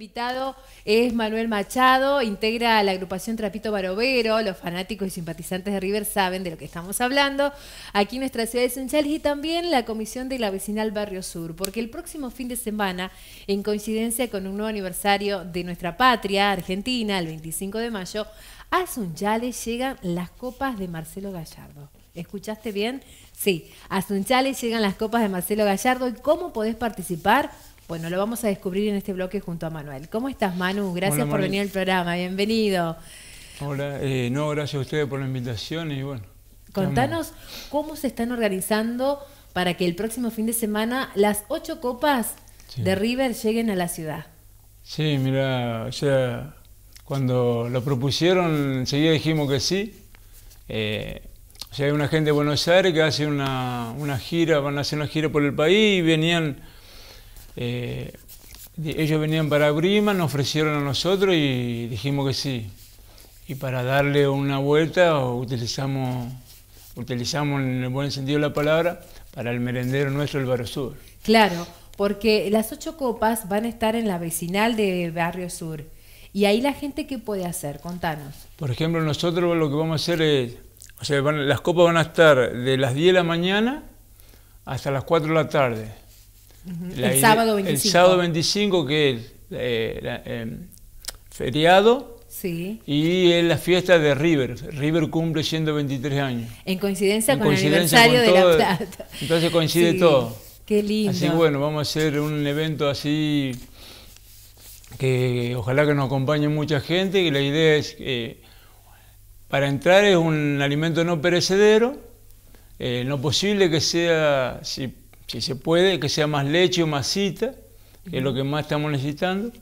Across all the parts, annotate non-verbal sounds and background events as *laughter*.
invitado es Manuel Machado, integra la agrupación Trapito Barovero. Los fanáticos y simpatizantes de River saben de lo que estamos hablando. Aquí en nuestra ciudad de Sunchales y también la comisión de la vecinal Barrio Sur, porque el próximo fin de semana, en coincidencia con un nuevo aniversario de nuestra patria, Argentina, el 25 de mayo, a Sunchales llegan las copas de Marcelo Gallardo. ¿Escuchaste bien? Sí, a Sunchales llegan las copas de Marcelo Gallardo. ¿Y cómo podés participar? Bueno, lo vamos a descubrir en este bloque junto a Manuel. ¿Cómo estás, Manu? Gracias por venir al programa. Bienvenido. Hola, eh, no, gracias a ustedes por la invitación y bueno. Contanos cómo se están organizando para que el próximo fin de semana las ocho copas de River lleguen a la ciudad. Sí, mira, o sea, cuando lo propusieron, enseguida dijimos que sí. Eh, o sea, hay una gente de Buenos Aires que hace una, una gira, van a hacer una gira por el país y venían eh, ellos venían para Brima, nos ofrecieron a nosotros y dijimos que sí. Y para darle una vuelta utilizamos, utilizamos en el buen sentido la palabra para el merendero nuestro, el Barrio Sur. Claro, porque las ocho copas van a estar en la vecinal de Barrio Sur. Y ahí la gente, ¿qué puede hacer? Contanos. Por ejemplo, nosotros lo que vamos a hacer es, o sea, las copas van a estar de las 10 de la mañana hasta las 4 de la tarde el sábado 25. El sábado 25 que es eh, em, feriado. Y es la fiesta de River. River cumple 123 años. En coincidencia con el aniversario de la plata. Entonces coincide todo. Qué lindo. Así bueno, vamos a hacer un evento así que ojalá que nos acompañe mucha gente. Y la idea es que eh, para entrar es un alimento no perecedero. no eh, lo posible que sea, si se puede, que sea más leche o cita, que es lo que más estamos necesitando.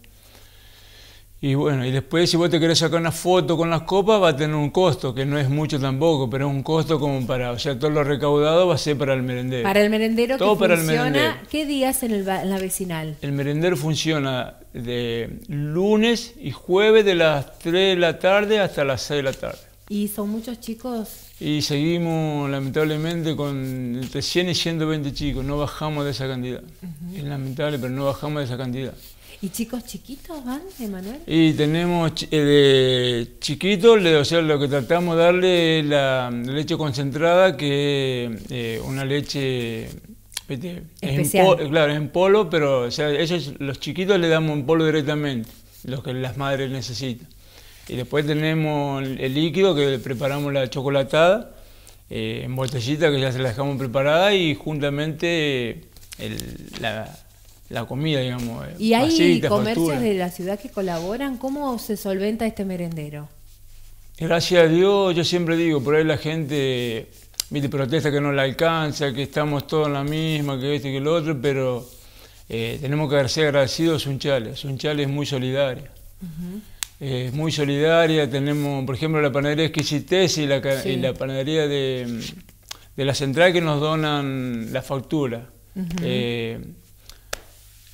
Y bueno, y después si vos te querés sacar una foto con las copas, va a tener un costo, que no es mucho tampoco, pero es un costo como para, o sea, todo lo recaudado va a ser para el merendero. Para el merendero todo para el merendero. ¿qué días en, el, en la vecinal? El merendero funciona de lunes y jueves de las 3 de la tarde hasta las 6 de la tarde. ¿Y son muchos chicos y seguimos lamentablemente con entre 100 y 120 chicos, no bajamos de esa cantidad. Es lamentable, pero no bajamos de esa cantidad. ¿Y chicos chiquitos van, Emanuel? Y tenemos eh, de chiquitos, o sea, lo que tratamos de darle es la leche concentrada, que es eh, una leche... en polo, claro, en polo, pero o sea, los chiquitos le damos en polo directamente, lo que las madres necesitan. Y después tenemos el líquido que preparamos la chocolatada eh, en botellita que ya se la dejamos preparada y juntamente eh, la, comida, digamos. Eh, ¿Y hay comercios de la ciudad que colaboran? ¿Cómo se solventa este merendero? Gracias a Dios, yo siempre digo, por ahí la gente protesta que no la alcanza, que estamos todos en la misma, que esto y que el otro, pero tenemos que ser agradecidos a Sunchales. Sunchales es muy solidario es muy solidaria. Tenemos, por ejemplo, la panadería Exquisitez y la, y la panadería de, la central que nos donan la factura. Eh,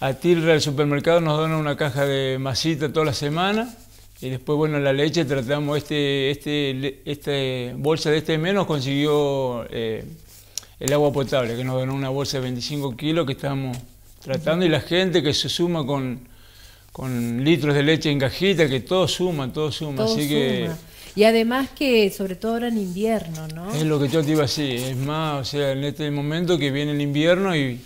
a Tilra, el supermercado, nos dona una caja de masita toda la semana. Y después, bueno, la leche tratamos, este, este, bolsa de este menos consiguió eh, el agua potable, que nos donó una bolsa de 25 kilos que estamos tratando. Y la gente que se suma con, con litros de leche en cajita, que todo suma, todo suma. Así que. Y además que, sobre todo ahora en invierno, ¿no? Es lo que yo te iba así, es más, o sea, en este momento que viene el invierno y,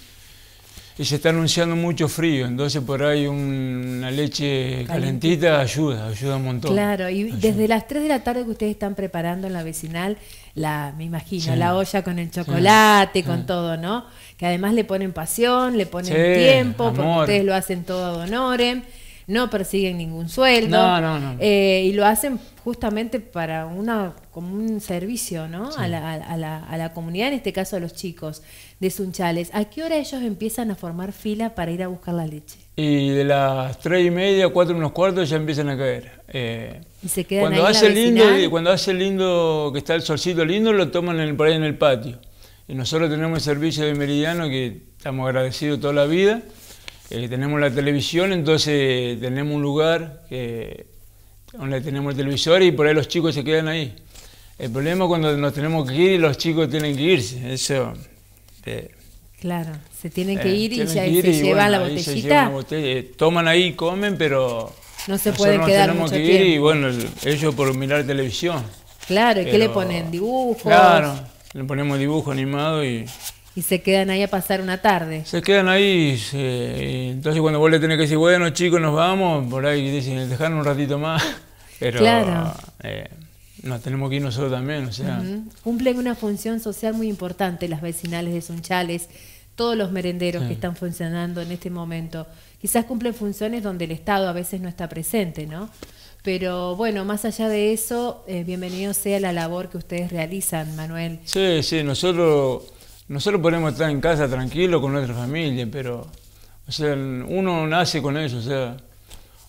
y se está anunciando mucho frío, entonces por ahí una leche calentita, ayuda, ayuda un montón. Claro, y desde las 3 de la tarde que ustedes están preparando en la vecinal, la, me imagino, la olla con el chocolate, con todo, ¿no? Que además le ponen pasión, le ponen tiempo, porque ustedes lo hacen todo ad honorem no persiguen ningún sueldo. No, no, no. Eh, y lo hacen justamente para una, como un servicio, ¿no? A, la, a, la, comunidad, en este caso a los chicos de Sunchales. ¿A qué hora ellos empiezan a formar fila para ir a buscar la leche? Y de las tres y media, cuatro unos cuartos ya empiezan a caer. Eh, y se quedan cuando hace lindo, eh, Cuando hace lindo, que está el solcito lindo, lo toman en el, por ahí en el patio. Y nosotros tenemos el servicio de Meridiano que estamos agradecidos toda la vida eh, tenemos la televisión, entonces tenemos un lugar donde tenemos el televisor y por ahí los chicos se quedan ahí. El problema es cuando nos tenemos que ir y los chicos tienen que irse. Eso. Eh, claro, se tienen que eh, ir y, se, llevan la botellita. toman ahí, comen, pero no se pueden quedar tenemos que ir y bueno, ellos por mirar televisión. Claro, ¿y qué le ponen? ¿Dibujos? Claro, le ponemos dibujo animado y y se quedan ahí a pasar una tarde. Se quedan ahí, entonces cuando vos le tenés que decir, bueno chicos, nos vamos, por ahí dicen, dejar un ratito más, *laughs* pero claro. Eh, nos tenemos que ir nosotros también, o sea. Cumplen una función social muy importante las vecinales de Sunchales, todos los merenderos que están funcionando en este momento. Quizás cumplen funciones donde el Estado a veces no está presente, ¿no? Pero bueno, más allá de eso, eh, bienvenido sea la labor que ustedes realizan, Manuel. Sí, sí, nosotros nosotros podemos estar en casa tranquilo con nuestra familia, pero o sea, uno nace con eso, o sea,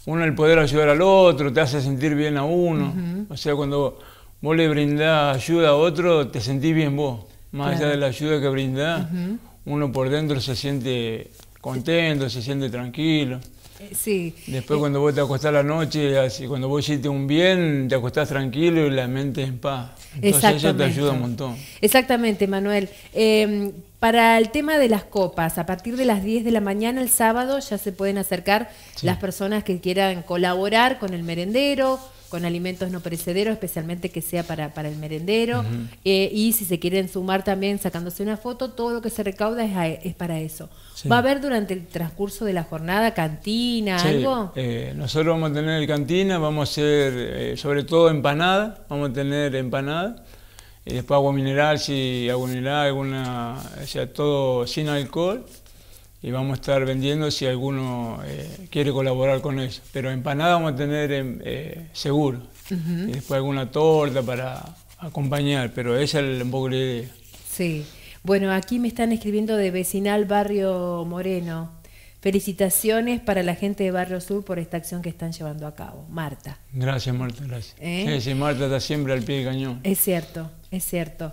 uno el poder ayudar al otro, te hace sentir bien a uno. O sea, cuando vos le brindás ayuda a otro, te sentís bien vos. Más allá de la ayuda que brindás, uno por dentro se siente contento, se siente tranquilo. Eh, *laughs* sí. Después eh, cuando vos te acostás la noche, así, cuando vos hiciste un bien, te acostás tranquilo y la mente en paz. Entonces eso te ayuda un montón. Exactamente, Manuel. Em, para el tema de las copas, a partir de las 10 de la mañana el sábado ya se pueden acercar las personas que quieran colaborar con el merendero con alimentos no perecederos, especialmente que sea para, el merendero. Eh, y si se quieren sumar también sacándose una foto, todo lo que se recauda es, es para eso. ¿Va a haber durante el transcurso de la jornada cantina, algo? Eh, nosotros vamos a tener cantina, vamos a hacer eh, sobre todo empanada, vamos a tener empanada. Y después agua mineral, si agua mineral, alguna, o sea, todo sin alcohol y vamos a estar vendiendo si alguno eh, quiere colaborar con eso. Pero empanada vamos a tener eh, seguro. Y después alguna torta para acompañar, pero esa es un poco la idea. Sí. Bueno, aquí me están escribiendo de vecinal Barrio Moreno. Felicitaciones para la gente de Barrio Sur por esta acción que están llevando a cabo. Marta. Gracias, Marta, gracias. ¿Eh? Sí, sí, Marta está siempre al pie de cañón. Es cierto, es cierto.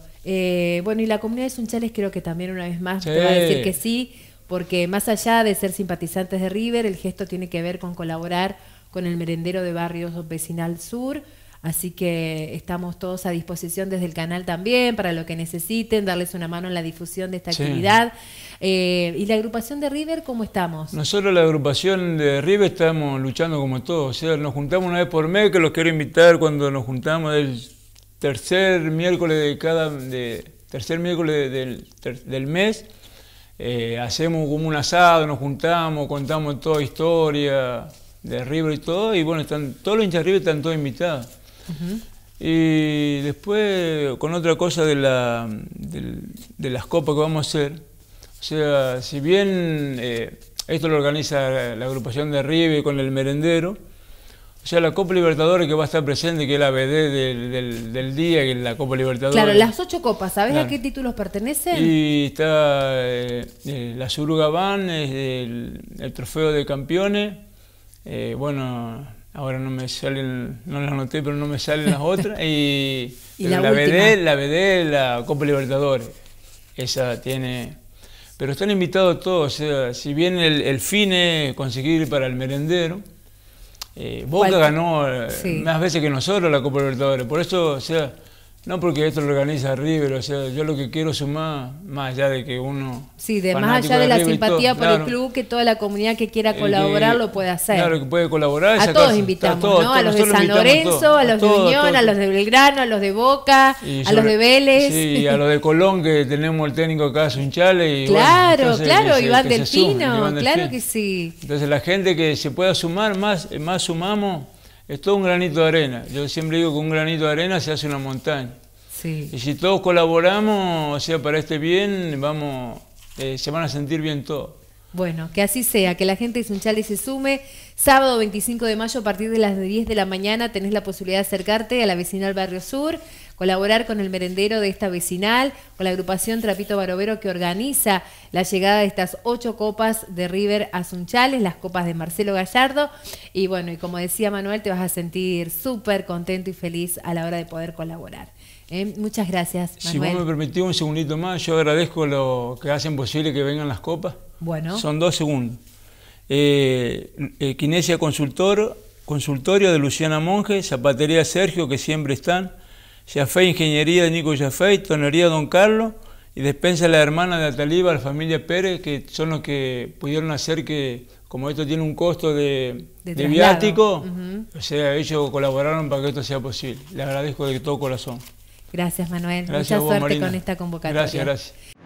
bueno, y la comunidad de Sunchales creo que también una vez más te va a decir que sí, porque más allá de ser simpatizantes de River, el gesto tiene que ver con colaborar con el merendero de barrios vecinal sur. Así que estamos todos a disposición desde el canal también para lo que necesiten, darles una mano en la difusión de esta actividad. Eh, ¿Y la agrupación de River cómo estamos? Nosotros la agrupación de River estamos luchando como todos. O sea, nos juntamos una vez por mes, que los quiero invitar cuando nos juntamos el tercer miércoles de cada... tercer miércoles del, del mes eh, hacemos como un asado, nos juntamos, contamos toda historia de River y todo, y bueno, están, todos los hinchas de River están todos invitados. Y después, con otra cosa de, la, las copas que vamos a hacer, o sea, si bien eh, esto lo organiza la, agrupación de River con el merendero, o sea, la Copa Libertadores que va a estar presente, que es la BD del, día, que es la Copa Libertadores. Claro, las ocho copas, ¿sabes a qué títulos pertenecen? Y está eh, eh, la Suruga Van, el, trofeo de campeones. Eh, bueno, ahora no me salen, no las anoté, pero no me salen las otras. *laughs* Y, la, BD, la BD, la Copa Libertadores. Esa tiene pero están invitados todos. O sea, si bien el, el fin es conseguir para el merendero, eh, Boca ganó eh, más veces que nosotros la Copa Libertadores, por eso o sea, no, porque esto lo organiza River, o sea, yo lo que quiero sumar, más allá de que uno... Sí, de más allá de, la simpatía por el club, que toda la comunidad que quiera colaborar lo puede hacer. Claro, que puede colaborar. A todos invitamos, ¿no? a los de San Lorenzo, a, los de Unión, a los de Belgrano, a los de Boca, a los de Vélez. Sí, y a los de Colón, que tenemos el técnico acá, Sunchale. Y claro, claro, Iván, del Pino, claro que sí. Entonces la gente que se pueda sumar, más, más sumamos es todo un granito de arena. Yo siempre digo que un granito de arena se hace una montaña. Sí. Y si todos colaboramos, o sea, para este bien, vamos, eh, se van a sentir bien todos. Bueno, que así sea, que la gente de y se sume. Sábado 25 de mayo a partir de las 10 de la mañana tenés la posibilidad de acercarte a la vecina del Barrio Sur colaborar con el merendero de esta vecinal, con la agrupación Trapito Barovero que organiza la llegada de estas ocho copas de River a Sunchales, las copas de Marcelo Gallardo. Y bueno, y como decía Manuel, te vas a sentir súper contento y feliz a la hora de poder colaborar. ¿Eh? muchas gracias. Manuel. Si vos me permitís un segundito más, yo agradezco lo que hacen posible que vengan las copas. Bueno. Son dos segundos. Eh, eh Kinesia Consultor, Consultorio de Luciana Monge, Zapatería Sergio, que siempre están. Jafé Ingeniería de Nico Jafé, Tonería Don Carlos y despensa la hermana de Ataliba, la familia Pérez, que son los que pudieron hacer que, como esto tiene un costo de, viático, o sea, ellos colaboraron para que esto sea posible. Le agradezco de todo corazón. Gracias, Manuel. Mucha suerte con esta convocatoria. Gracias, gracias.